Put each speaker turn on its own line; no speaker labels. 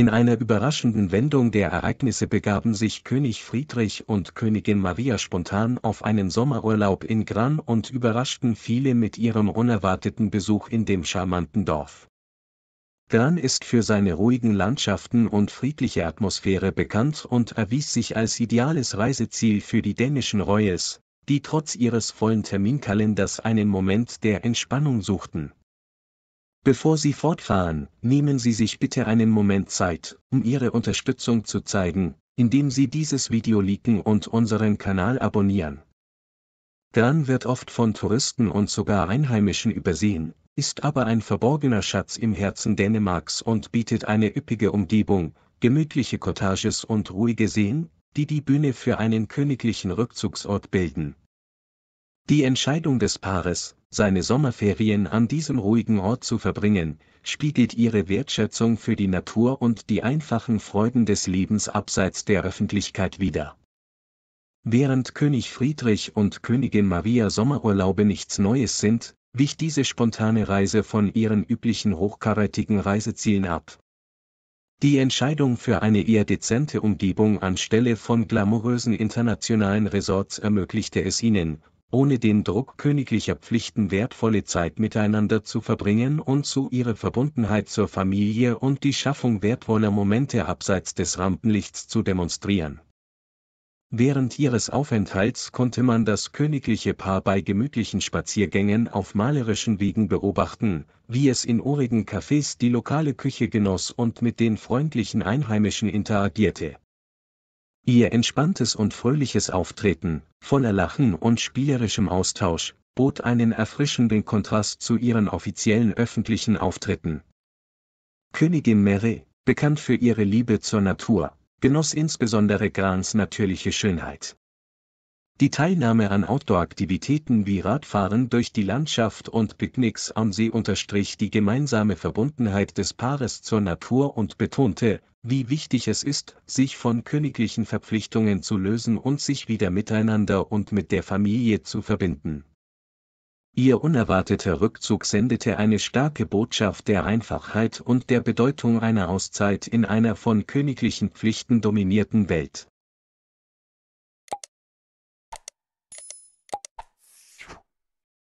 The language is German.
In einer überraschenden Wendung der Ereignisse begaben sich König Friedrich und Königin Maria spontan auf einen Sommerurlaub in Gran und überraschten viele mit ihrem unerwarteten Besuch in dem charmanten Dorf. Gran ist für seine ruhigen Landschaften und friedliche Atmosphäre bekannt und erwies sich als ideales Reiseziel für die dänischen Royals, die trotz ihres vollen Terminkalenders einen Moment der Entspannung suchten. Bevor Sie fortfahren, nehmen Sie sich bitte einen Moment Zeit, um Ihre Unterstützung zu zeigen, indem Sie dieses Video liken und unseren Kanal abonnieren. Dann wird oft von Touristen und sogar Einheimischen übersehen, ist aber ein verborgener Schatz im Herzen Dänemarks und bietet eine üppige Umgebung, gemütliche Cottages und ruhige Seen, die die Bühne für einen königlichen Rückzugsort bilden. Die Entscheidung des Paares, seine Sommerferien an diesem ruhigen Ort zu verbringen, spiegelt ihre Wertschätzung für die Natur und die einfachen Freuden des Lebens abseits der Öffentlichkeit wider. Während König Friedrich und Königin Maria Sommerurlaube nichts Neues sind, wich diese spontane Reise von ihren üblichen hochkarätigen Reisezielen ab. Die Entscheidung für eine eher dezente Umgebung anstelle von glamourösen internationalen Resorts ermöglichte es ihnen, ohne den Druck königlicher Pflichten wertvolle Zeit miteinander zu verbringen und so ihre Verbundenheit zur Familie und die Schaffung wertvoller Momente abseits des Rampenlichts zu demonstrieren. Während ihres Aufenthalts konnte man das königliche Paar bei gemütlichen Spaziergängen auf malerischen Wegen beobachten, wie es in urigen Cafés die lokale Küche genoss und mit den freundlichen Einheimischen interagierte Ihr entspanntes und fröhliches Auftreten, voller Lachen und spielerischem Austausch, bot einen erfrischenden Kontrast zu ihren offiziellen öffentlichen Auftritten. Königin Mary, bekannt für ihre Liebe zur Natur, genoss insbesondere Grans natürliche Schönheit. Die Teilnahme an Outdoor-Aktivitäten wie Radfahren durch die Landschaft und Picknicks am See unterstrich die gemeinsame Verbundenheit des Paares zur Natur und betonte, wie wichtig es ist, sich von königlichen Verpflichtungen zu lösen und sich wieder miteinander und mit der Familie zu verbinden. Ihr unerwarteter Rückzug sendete eine starke Botschaft der Einfachheit und der Bedeutung einer Auszeit in einer von königlichen Pflichten dominierten Welt.